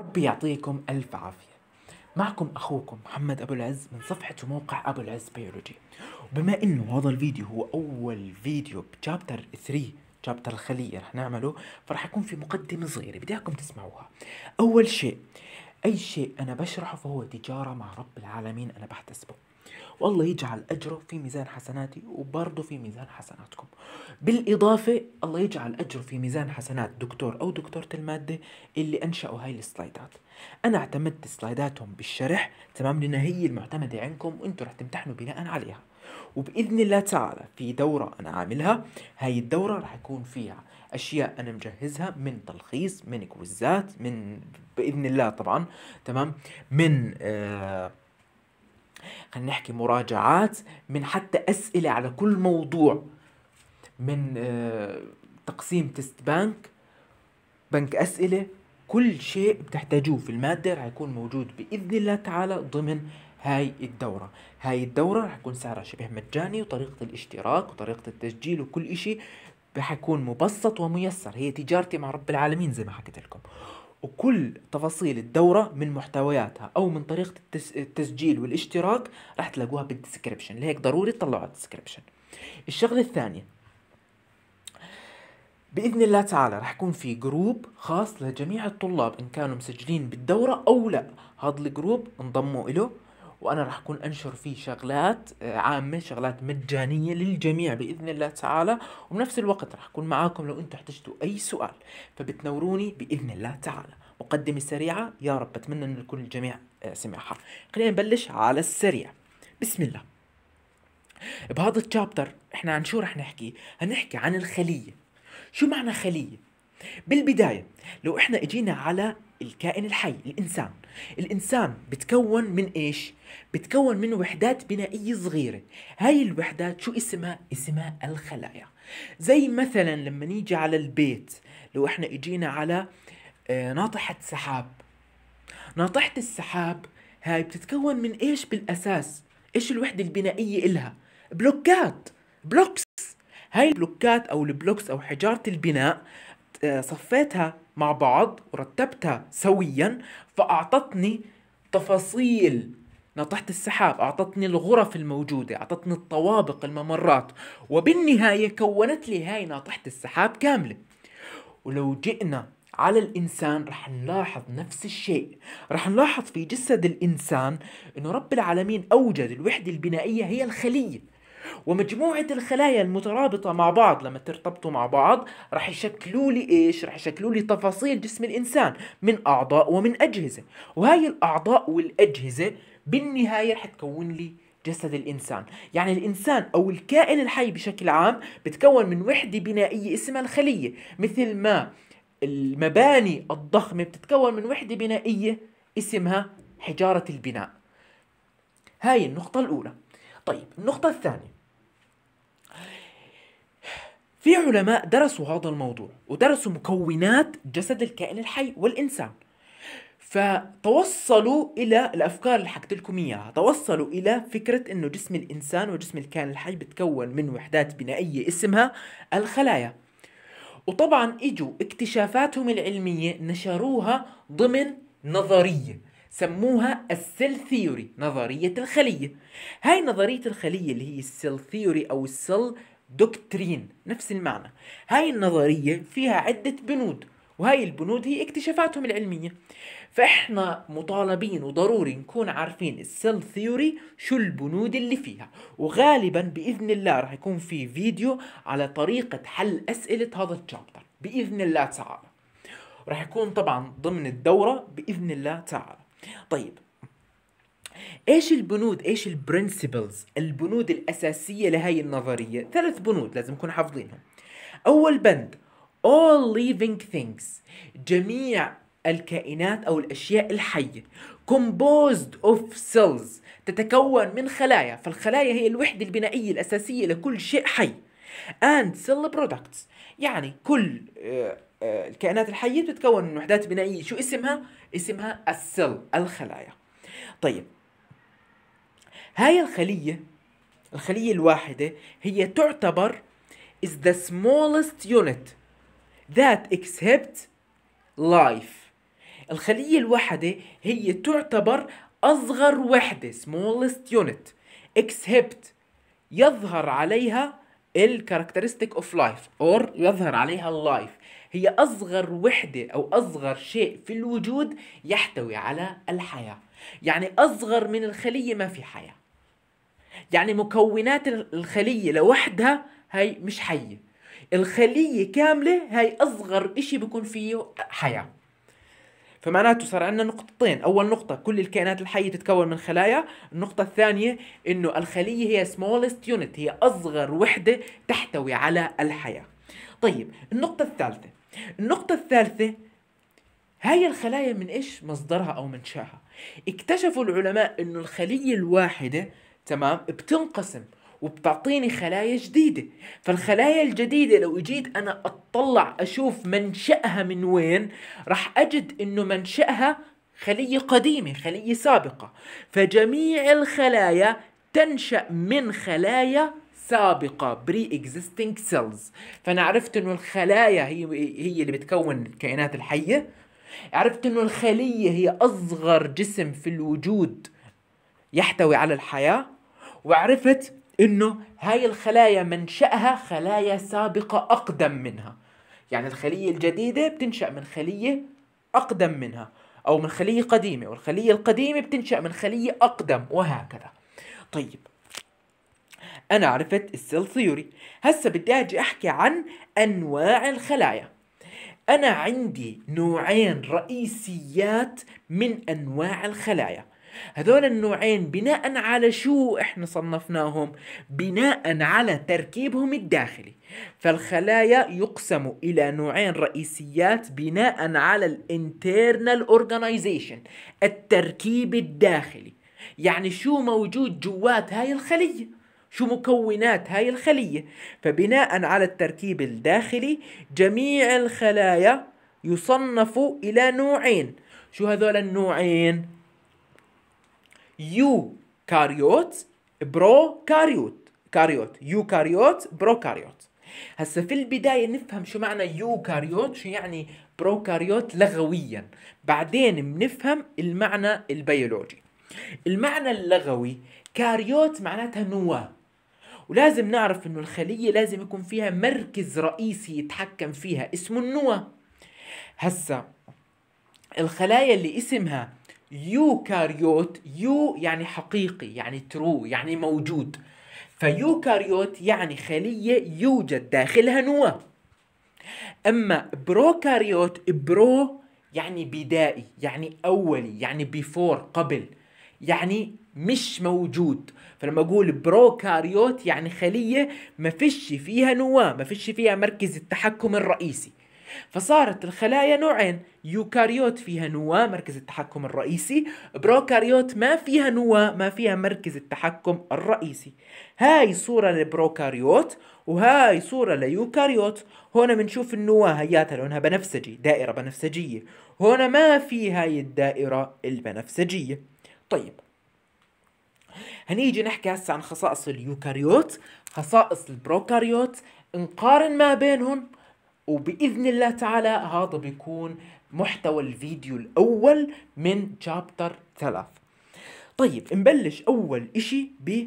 ربي يعطيكم ألف عافية معكم أخوكم محمد أبو العز من صفحة وموقع أبو العز بيولوجي وبما أنه هذا الفيديو هو أول فيديو بشابتر 3 شابتر الخلية رح نعمله فرح يكون في مقدمة صغيرة بدي إياكم تسمعوها أول شيء أي شيء أنا بشرحه فهو تجارة مع رب العالمين أنا بحتسبه والله يجعل أجره في ميزان حسناتي وبرضه في ميزان حسناتكم بالإضافة الله يجعل أجره في ميزان حسنات دكتور أو دكتورة المادة اللي أنشأوا هاي السلايدات أنا اعتمدت سلايداتهم بالشرح تمام لأنها هي المعتمدة عندكم وأنتم رح تمتحنوا بناء عليها وبإذن الله تعالى في دورة أنا عاملها هاي الدورة رح يكون فيها أشياء أنا مجهزها من تلخيص من كويزات من بإذن الله طبعا تمام من آه خلينا نحكي مراجعات من حتى أسئلة على كل موضوع من آه، تقسيم تست بانك بنك أسئلة كل شيء بتحتاجوه في المادة رح يكون موجود بإذن الله تعالى ضمن هاي الدورة هاي الدورة رح يكون سعرها شبه مجاني وطريقة الاشتراك وطريقة التسجيل وكل إشي رح يكون مبسط وميسر هي تجارتي مع رب العالمين زي ما حكيت لكم وكل تفاصيل الدورة من محتوياتها أو من طريقة التسجيل والاشتراك راح تلاقوها بالدسكريبشن لهيك ضروري تطلعوا على الدسكريبشن الشغلة الثانية بإذن الله تعالى راح يكون في جروب خاص لجميع الطلاب إن كانوا مسجلين بالدورة أو لا هذا الجروب انضموا إله وانا راح اكون انشر فيه شغلات آه، عامه شغلات مجانيه للجميع باذن الله تعالى وبنفس الوقت راح اكون معاكم لو انتم احتجتوا اي سؤال فبتنوروني باذن الله تعالى مقدمه سريعه يا رب بتمنى انه يكون الجميع آه، سمعها خلينا نبلش على السريع بسم الله بهذا التشابتر احنا عن شو رح نحكي هنحكي عن الخليه شو معنى خليه بالبدايه لو احنا اجينا على الكائن الحي الإنسان الإنسان بتكون من إيش؟ بتكون من وحدات بنائية صغيرة هاي الوحدات شو اسمها؟ اسمها الخلايا زي مثلا لما نيجي على البيت لو احنا اجينا على آه، ناطحة سحاب ناطحة السحاب هاي بتتكون من ايش بالاساس؟ ايش الوحدة البنائية إلها؟ بلوكات بلوكس هاي البلوكات او البلوكس او حجارة البناء صفيتها مع بعض ورتبتها سويا فأعطتني تفاصيل ناطحة السحاب أعطتني الغرف الموجودة أعطتني الطوابق الممرات وبالنهاية كونت لي هاي ناطحة السحاب كاملة ولو جئنا على الإنسان رح نلاحظ نفس الشيء رح نلاحظ في جسد الإنسان أنه رب العالمين أوجد الوحدة البنائية هي الخلية ومجموعة الخلايا المترابطة مع بعض لما ترتبطوا مع بعض رح يشكلوا لي ايش رح يشكلوا لي تفاصيل جسم الانسان من اعضاء ومن اجهزة وهاي الاعضاء والاجهزة بالنهاية رح تكون لي جسد الإنسان يعني الإنسان أو الكائن الحي بشكل عام بتكون من وحدة بنائية اسمها الخلية مثل ما المباني الضخمة بتتكون من وحدة بنائية اسمها حجارة البناء هاي النقطة الأولى طيب النقطة الثانية في علماء درسوا هذا الموضوع ودرسوا مكونات جسد الكائن الحي والإنسان فتوصلوا إلى الأفكار اللي حكت لكم إياها توصلوا إلى فكرة أنه جسم الإنسان وجسم الكائن الحي بتكون من وحدات بنائية اسمها الخلايا وطبعا اجوا اكتشافاتهم العلمية نشروها ضمن نظرية سموها السيل ثيوري نظرية الخلية هاي نظرية الخلية اللي هي السيل ثيوري أو السيل دكترين نفس المعنى هاي النظرية فيها عدة بنود وهاي البنود هي اكتشافاتهم العلمية فإحنا مطالبين وضروري نكون عارفين السيل ثيوري شو البنود اللي فيها وغالبا بإذن الله رح يكون في فيديو على طريقة حل أسئلة هذا الشابتر بإذن الله تعالى رح يكون طبعا ضمن الدورة بإذن الله تعالى طيب ايش البنود ايش البرنسبلز البنود الاساسيه لهي النظريه ثلاث بنود لازم نكون حافظينهم اول بند all living things جميع الكائنات او الاشياء الحيه composed of cells تتكون من خلايا فالخلايا هي الوحده البنائيه الاساسيه لكل شيء حي and cell products يعني كل آه، آه، الكائنات الحيه بتتكون من وحدات بنائيه شو اسمها اسمها السل الخلايا طيب هاي الخلية الخلية الواحدة هي تعتبر is the smallest unit that except life الخلية الواحدة هي تعتبر أصغر وحدة smallest unit except يظهر عليها ال characteristic of life اور يظهر عليها life هي اصغر وحده او اصغر شيء في الوجود يحتوي على الحياه يعني اصغر من الخليه ما في حياه يعني مكونات الخلية لوحدها هي مش حية الخلية كاملة هي أصغر إشي بيكون فيه حياة فمعناته صار عندنا نقطتين أول نقطة كل الكائنات الحية تتكون من خلايا النقطة الثانية إنه الخلية هي smallest unit هي أصغر وحدة تحتوي على الحياة طيب النقطة الثالثة النقطة الثالثة هاي الخلايا من ايش مصدرها او منشاها اكتشفوا العلماء انه الخلية الواحدة تمام بتنقسم وبتعطيني خلايا جديدة فالخلايا الجديدة لو اجيت انا اطلع اشوف منشأها من وين رح اجد انه منشأها خلية قديمة خلية سابقة فجميع الخلايا تنشأ من خلايا سابقة بري existing سيلز فأنا عرفت إنه الخلايا هي هي اللي بتكون الكائنات الحية عرفت إنه الخلية هي أصغر جسم في الوجود يحتوي على الحياة وعرفت انه هاي الخلايا منشأها خلايا سابقة أقدم منها يعني الخلية الجديدة بتنشأ من خلية أقدم منها أو من خلية قديمة والخلية القديمة بتنشأ من خلية أقدم وهكذا طيب أنا عرفت السيل ثيوري هسا بدي أجي أحكي عن أنواع الخلايا أنا عندي نوعين رئيسيات من أنواع الخلايا هذول النوعين بناء على شو احنا صنفناهم بناء على تركيبهم الداخلي فالخلايا يقسم الى نوعين رئيسيات بناء على الانترنال اورجانيزيشن التركيب الداخلي يعني شو موجود جوات هاي الخليه شو مكونات هاي الخلية فبناء على التركيب الداخلي جميع الخلايا يصنفوا إلى نوعين شو هذول النوعين؟ يو كاريوت برو كاريوت كاريوت يو كاريوت برو كاريوت هسا في البداية نفهم شو معنى يو كاريوت شو يعني برو كاريوت لغويا بعدين بنفهم المعنى البيولوجي المعنى اللغوي كاريوت معناتها نواه ولازم نعرف انه الخلية لازم يكون فيها مركز رئيسي يتحكم فيها اسمه النواة هسا الخلايا اللي اسمها يوكاريوت يو يعني حقيقي يعني ترو يعني موجود فيوكاريوت يعني خلية يوجد داخلها نواة أما بروكاريوت برو يعني بدائي يعني أولي يعني بيفور قبل يعني مش موجود فلما اقول بروكاريوت يعني خليه ما فيش فيها نواه ما فيش فيها مركز التحكم الرئيسي فصارت الخلايا نوعين يوكاريوت فيها نواة مركز التحكم الرئيسي بروكاريوت ما فيها نواة ما فيها مركز التحكم الرئيسي هاي صورة لبروكاريوت وهاي صورة ليوكاريوت هون بنشوف النواة هياتها لونها بنفسجي دائرة بنفسجية هون ما في هاي الدائرة البنفسجية طيب هنيجي نحكي هسه عن خصائص اليوكاريوت خصائص البروكاريوت نقارن ما بينهم وباذن الله تعالى هذا بيكون محتوى الفيديو الاول من شابتر ثلاث طيب نبلش اول اشي ب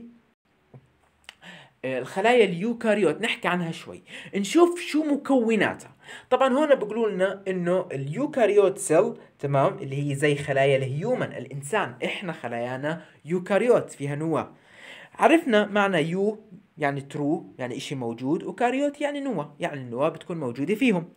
آه، الخلايا اليوكاريوت نحكي عنها شوي نشوف شو مكوناتها طبعا هون بيقولوا لنا انه اليوكاريوت سيل تمام اللي هي زي خلايا الهيومن الانسان احنا خلايانا يوكاريوت فيها نواه عرفنا معنى يو يعني ترو يعني إشي موجود وكاريوت يعني نواة يعني النواة بتكون موجودة فيهم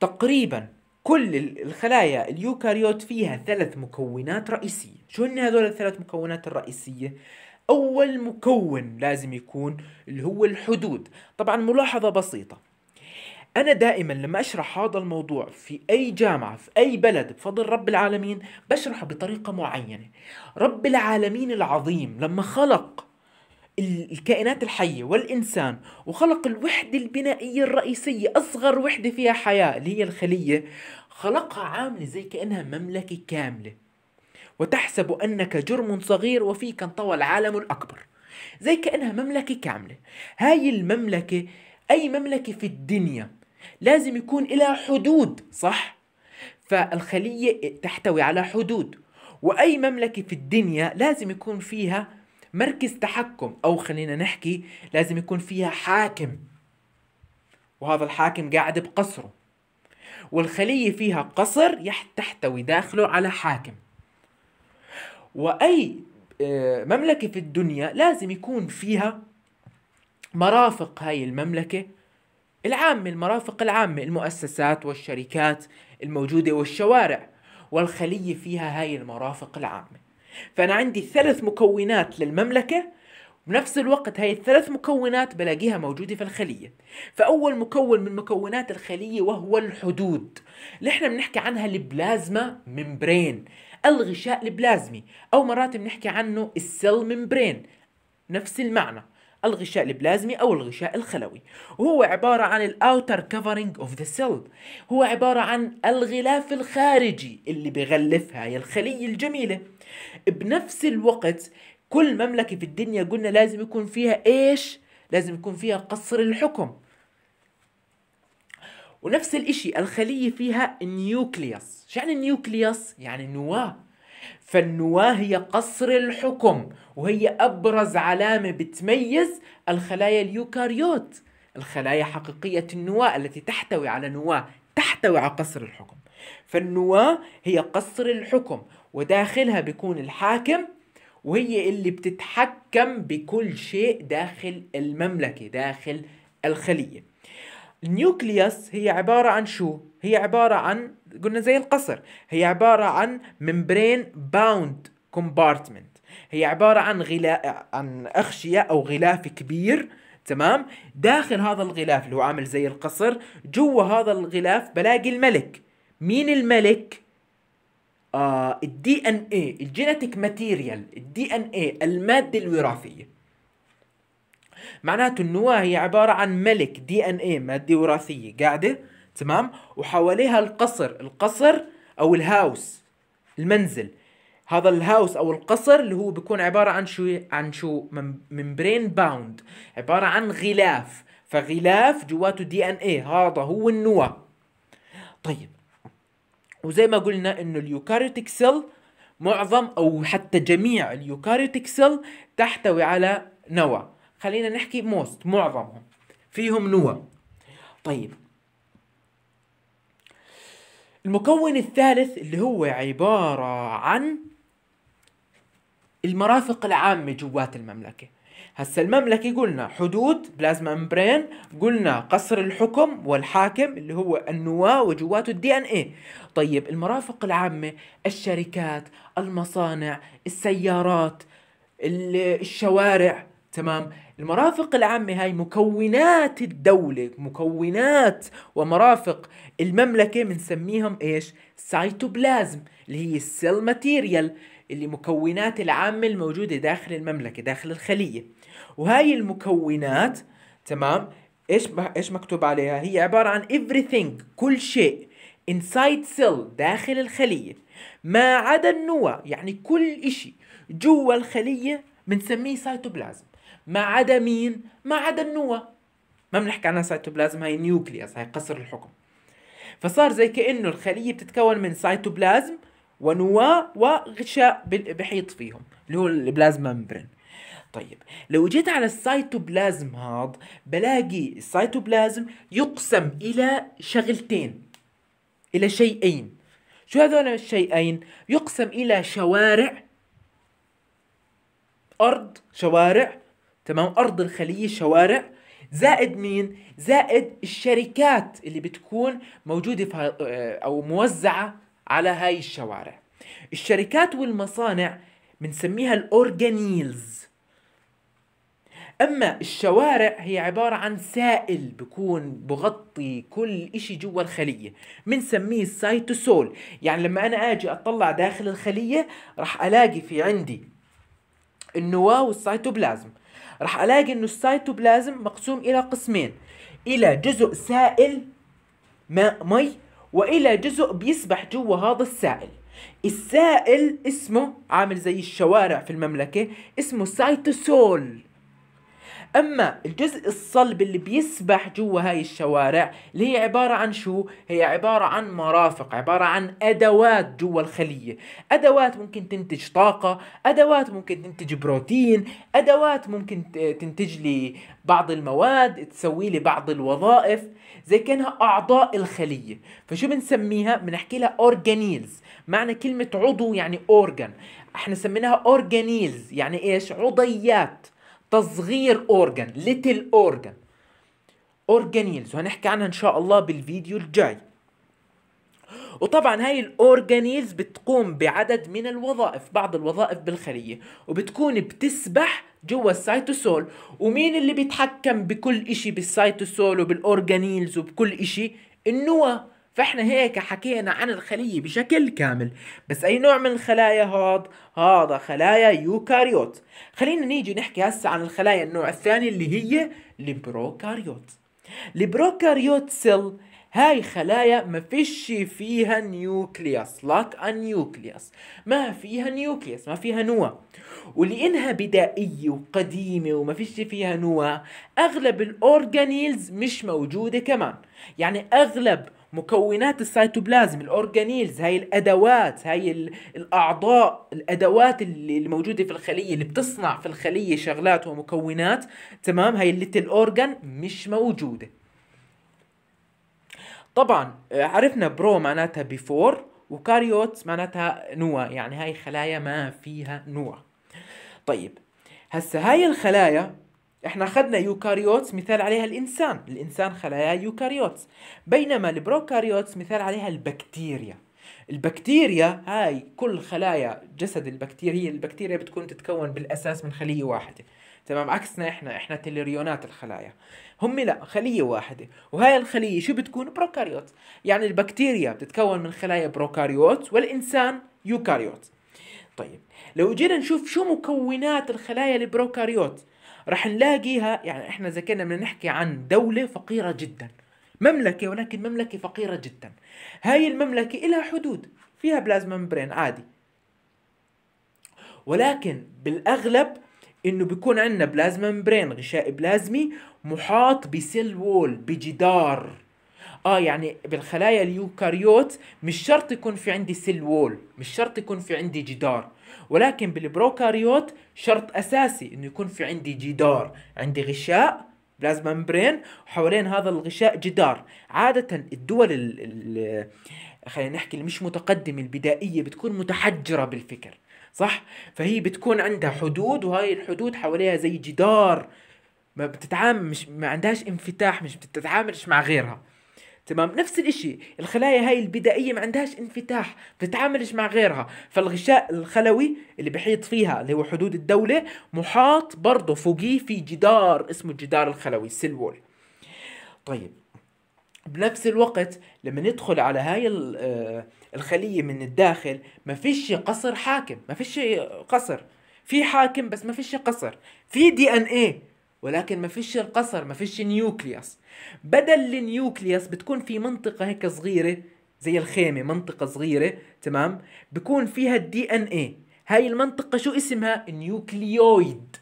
تقريبا كل الخلايا اليوكاريوت فيها ثلاث مكونات رئيسية شو هن هذول الثلاث مكونات الرئيسية؟ أول مكون لازم يكون اللي هو الحدود طبعا ملاحظة بسيطة أنا دائما لما أشرح هذا الموضوع في أي جامعة في أي بلد بفضل رب العالمين بشرحه بطريقة معينة رب العالمين العظيم لما خلق الكائنات الحية والإنسان وخلق الوحدة البنائية الرئيسية أصغر وحدة فيها حياة اللي هي الخلية خلقها عاملة زي كأنها مملكة كاملة وتحسب أنك جرم صغير وفيك انطوى العالم الأكبر زي كأنها مملكة كاملة هاي المملكة أي مملكة في الدنيا لازم يكون لها حدود صح فالخلية تحتوي على حدود وأي مملكة في الدنيا لازم يكون فيها مركز تحكم أو خلينا نحكي لازم يكون فيها حاكم وهذا الحاكم قاعد بقصره والخلية فيها قصر تحتوي داخله على حاكم وأي آه، مملكة في الدنيا لازم يكون فيها مرافق هاي المملكة العامة المرافق العامة المؤسسات والشركات الموجودة والشوارع والخلية فيها هاي المرافق العامة فأنا عندي ثلاث مكونات للمملكة بنفس الوقت هاي الثلاث مكونات بلاقيها موجودة في الخلية فأول مكون من مكونات الخلية وهو الحدود اللي احنا بنحكي عنها البلازما ممبرين الغشاء البلازمي أو مرات بنحكي عنه السيل ممبرين نفس المعنى الغشاء البلازمي أو الغشاء الخلوي وهو عبارة عن الأوتر كفرنج أوف ذا سيل هو عبارة عن الغلاف الخارجي اللي بغلف هاي الخلية الجميلة بنفس الوقت كل مملكة في الدنيا قلنا لازم يكون فيها إيش؟ لازم يكون فيها قصر الحكم ونفس الإشي الخلية فيها نيوكليوس شو يعني نيوكليوس؟ يعني نواة فالنواة هي قصر الحكم وهي أبرز علامة بتميز الخلايا اليوكاريوت الخلايا حقيقية النواة التي تحتوي على نواة تحتوي على قصر الحكم فالنواة هي قصر الحكم وداخلها بيكون الحاكم وهي اللي بتتحكم بكل شيء داخل المملكة داخل الخلية النيوكليوس هي عبارة عن شو؟ هي عبارة عن قلنا زي القصر هي عبارة عن ممبرين باوند كومبارتمنت هي عبارة عن غلاف عن أغشية أو غلاف كبير تمام داخل هذا الغلاف اللي هو عامل زي القصر جوا هذا الغلاف بلاقي الملك مين الملك آه الدي ان اي الجينيتيك ماتيريال الدي ان اي المادة الوراثية معناته النواه هي عبارة عن ملك دي ان ايه مادة وراثية قاعدة تمام وحواليها القصر القصر او الهاوس المنزل هذا الهاوس او القصر اللي هو بيكون عبارة عن شو عن شو ممبرين باوند عبارة عن غلاف فغلاف جواته دي ان ايه هذا هو النواه طيب وزي ما قلنا انه اليوكاريوتيك سيل معظم او حتى جميع اليوكاريوتيك سيل تحتوي على نواه خلينا نحكي موست معظمهم فيهم نوى طيب المكون الثالث اللي هو عبارة عن المرافق العامة جوات المملكة هسا المملكة قلنا حدود بلازما ممبرين قلنا قصر الحكم والحاكم اللي هو النواة وجواته الدي ان ايه طيب المرافق العامة الشركات المصانع السيارات الشوارع تمام المرافق العامة هاي مكونات الدولة مكونات ومرافق المملكة بنسميهم ايش سايتوبلازم اللي هي السيل ماتيريال اللي مكونات العامة الموجودة داخل المملكة داخل الخلية وهاي المكونات تمام ايش ايش مكتوب عليها هي عبارة عن everything كل شيء inside cell داخل الخلية ما عدا النواة يعني كل إشي جوا الخلية بنسميه سايتوبلازم ما عدا مين؟ ما عدا النواه ما بنحكي عنها سيتوبلازم هي نيوكليوس هي قصر الحكم فصار زي كأنه الخلية بتتكون من سيتوبلازم ونواة وغشاء بحيط فيهم اللي هو البلازما ممبرين طيب لو جيت على السيتوبلازم هذا بلاقي السيتوبلازم يقسم إلى شغلتين إلى شيئين شو هذول الشيئين؟ يقسم إلى شوارع أرض شوارع تمام ارض الخليه شوارع زائد مين زائد الشركات اللي بتكون موجوده في آه، او موزعه على هاي الشوارع الشركات والمصانع بنسميها الاورجانيلز اما الشوارع هي عباره عن سائل بكون بغطي كل إشي جوا الخليه بنسميه السيتوسول يعني لما انا اجي اطلع داخل الخليه راح الاقي في عندي النواه والسيتوبلازم راح الاقي انه السيتوبلازم مقسوم الى قسمين الى جزء سائل ماء مي والى جزء بيسبح جوا هذا السائل السائل اسمه عامل زي الشوارع في المملكه اسمه سايتوسول اما الجزء الصلب اللي بيسبح جوا هاي الشوارع اللي هي عباره عن شو هي عباره عن مرافق عباره عن ادوات جوا الخليه ادوات ممكن تنتج طاقه ادوات ممكن تنتج بروتين ادوات ممكن تنتج لي بعض المواد تسوي لي بعض الوظائف زي كانها اعضاء الخليه فشو بنسميها بنحكي لها اورجانيلز معنى كلمه عضو يعني اورجان احنا سميناها اورجانيلز يعني ايش عضيات تصغير اورجن ليتل اورجن اورجانيلز وهنحكي عنها ان شاء الله بالفيديو الجاي وطبعا هاي الاورجانيلز بتقوم بعدد من الوظائف بعض الوظائف بالخلية وبتكون بتسبح جوا السيتوسول ومين اللي بيتحكم بكل اشي بالسيتوسول وبالاورجانيلز وبكل اشي النواة فاحنا هيك حكينا عن الخلية بشكل كامل بس أي نوع من الخلايا هاد هذا خلايا يوكاريوت خلينا نيجي نحكي هسا عن الخلايا النوع الثاني اللي هي البروكاريوت البروكاريوت سيل هاي خلايا ما فيش فيها نيوكليوس لاك ان نيوكليوس ما فيها نيوكليوس ما فيها نوا ولانها بدائيه وقديمه وما فيش فيها نوا اغلب الاورجانيلز مش موجوده كمان يعني اغلب مكونات السيتوبلازم الاورجانيلز هاي الادوات هاي الاعضاء الادوات اللي الموجودة في الخليه اللي بتصنع في الخليه شغلات ومكونات تمام هاي الليتل اورجان مش موجوده طبعا آه، عرفنا برو معناتها بيفور وكاريوت معناتها نواه يعني هاي خلايا ما فيها نواه طيب هسه هاي الخلايا احنا اخذنا يوكاريوتس مثال عليها الانسان الانسان خلايا يوكاريوتس بينما البروكاريوتس مثال عليها البكتيريا البكتيريا هاي كل خلايا جسد البكتيريا هي البكتيريا بتكون تتكون بالاساس من خليه واحده تمام عكسنا احنا احنا تليريونات الخلايا هم لا خليه واحده وهاي الخليه شو بتكون بروكاريوت يعني البكتيريا بتتكون من خلايا بروكاريوت والانسان يوكاريوت طيب لو جينا نشوف شو مكونات الخلايا البروكاريوت رح نلاقيها يعني احنا اذا كنا بدنا نحكي عن دوله فقيره جدا مملكه ولكن مملكه فقيره جدا هاي المملكه لها حدود فيها بلازما ممبرين عادي ولكن بالاغلب انه بيكون عندنا بلازما ممبرين غشاء بلازمي محاط بسيل وول بجدار اه يعني بالخلايا اليوكاريوت مش شرط يكون في عندي سيل وول مش شرط يكون في عندي جدار ولكن بالبروكاريوت شرط اساسي انه يكون في عندي جدار عندي غشاء بلازما ممبرين وحوالين هذا الغشاء جدار عادة الدول ال خلينا نحكي اللي مش متقدمة البدائية بتكون متحجرة بالفكر صح فهي بتكون عندها حدود وهاي الحدود حواليها زي جدار ما بتتعامل مش ما عندهاش انفتاح مش بتتعاملش مع غيرها تمام نفس الاشي الخلايا هاي البدائيه ما عندهاش انفتاح بتتعاملش مع غيرها فالغشاء الخلوي اللي بحيط فيها اللي هو حدود الدوله محاط برضه فوقيه في جدار اسمه الجدار الخلوي سيلول طيب بنفس الوقت لما ندخل على هاي آه، الخليه من الداخل ما فيش قصر حاكم ما فيش قصر في حاكم بس ما فيش قصر في دي ان ايه ولكن ما فيش القصر ما فيش نيوكليوس بدل النيوكليوس بتكون في منطقة هيك صغيرة زي الخيمة منطقة صغيرة تمام بكون فيها الدي ان اي هاي المنطقة شو اسمها نيوكليويد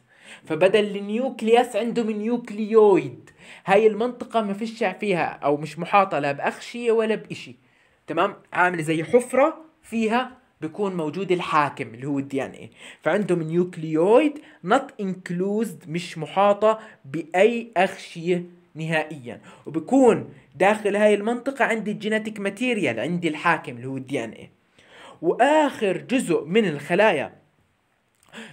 فبدل النيوكليوس عندهم نيوكليويد هاي المنطقة ما فيش فيها او مش محاطة لا باخشية ولا بإشي تمام عاملة زي حفرة فيها بيكون موجود الحاكم اللي هو الدي ان اي فعندهم نيوكليويد نوت انكلوزد مش محاطه باي اغشيه نهائيا وبكون داخل هاي المنطقه عندي الجينيتيك ماتيريال عندي الحاكم اللي هو الدي ان اي واخر جزء من الخلايا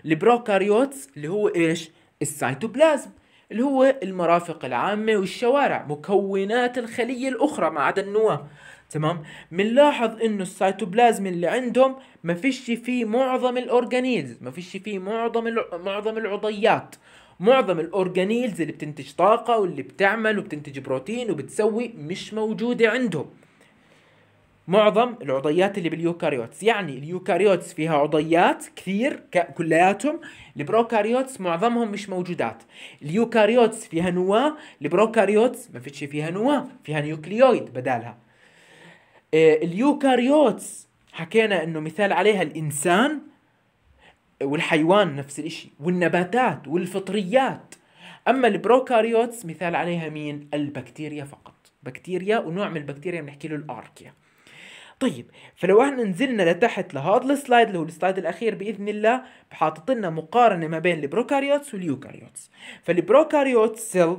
البروكاريوتس اللي هو ايش السيتوبلازم اللي هو المرافق العامة والشوارع مكونات الخلية الأخرى ما عدا النواة تمام بنلاحظ انه السيتوبلازم اللي عندهم ما فيش فيه معظم الاورجانيلز ما فيش فيه معظم معظم العضيات معظم الاورجانيلز اللي بتنتج طاقه واللي بتعمل وبتنتج بروتين وبتسوي مش موجوده عندهم معظم العضيات اللي باليوكاريوتس يعني اليوكاريوتس فيها عضيات كثير كلياتهم البروكاريوتس معظمهم مش موجودات اليوكاريوتس فيها نواه البروكاريوتس ما فيش فيها نواه فيها نيوكليويد بدالها إيه، اليوكاريوتس حكينا انه مثال عليها الانسان والحيوان نفس الاشي والنباتات والفطريات اما البروكاريوتس مثال عليها مين البكتيريا فقط بكتيريا ونوع من البكتيريا بنحكي له الاركيا طيب فلو احنا نزلنا لتحت لهذا السلايد اللي هو السلايد الاخير باذن الله حاطط لنا مقارنه ما بين البروكاريوتس واليوكاريوتس فالبروكاريوتس سيل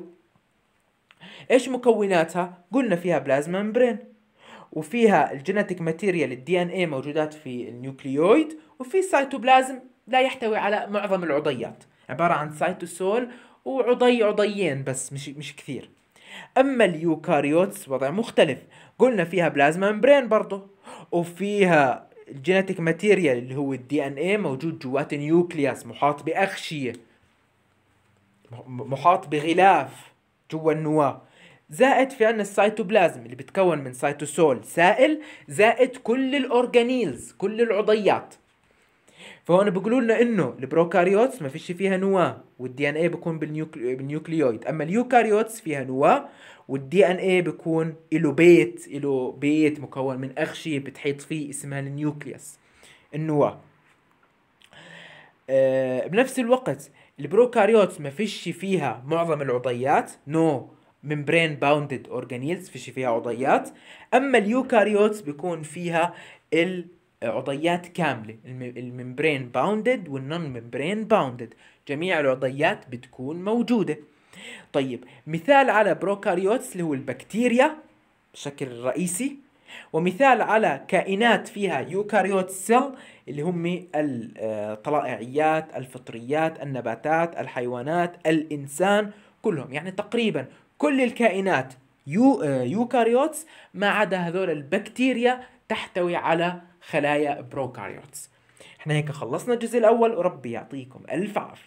ايش مكوناتها قلنا فيها بلازما ممبرين وفيها الجينيتك ماتيريال الدي ان اي موجودات في النيوكليويد وفي سايتوبلازم لا يحتوي على معظم العضيات عباره عن سايتوسول وعضي عضيين بس مش مش كثير اما اليوكاريوتس وضع مختلف قلنا فيها بلازما ممبرين برضه وفيها الجينيتك ماتيريال اللي هو الدي ان اي موجود جوات النيوكليوس محاط باغشيه محاط بغلاف جوا النواه زائد في عنا السيتوبلازم اللي بتكون من سيتوسول سائل زائد كل الاورجانيلز كل العضيات فهون بيقولوا لنا انه البروكاريوتس ما فيش فيها نواه والدي ان اي بيكون بالنيوكليويد اما اليوكاريوتس فيها نواه والدي ان اي بيكون له بيت له بيت مكون من اغشيه بتحيط فيه اسمها النيوكليوس النواه آه، بنفس الوقت البروكاريوتس ما فيش فيها معظم العضيات نو no. ممبرين باوندد اورجانيلز فيش فيها عضيات اما اليوكاريوتس بيكون فيها العضيات كامله الممبرين باوندد والنون ممبرين باوندد جميع العضيات بتكون موجوده طيب مثال على بروكاريوتس اللي هو البكتيريا بشكل رئيسي ومثال على كائنات فيها يوكاريوت سيل اللي هم الطلائعيات الفطريات النباتات الحيوانات الإنسان كلهم يعني تقريبا كل الكائنات يو آه، يوكاريوتس ما عدا هذول البكتيريا تحتوي على خلايا بروكاريوتس احنا هيك خلصنا الجزء الاول وربي يعطيكم الف عافيه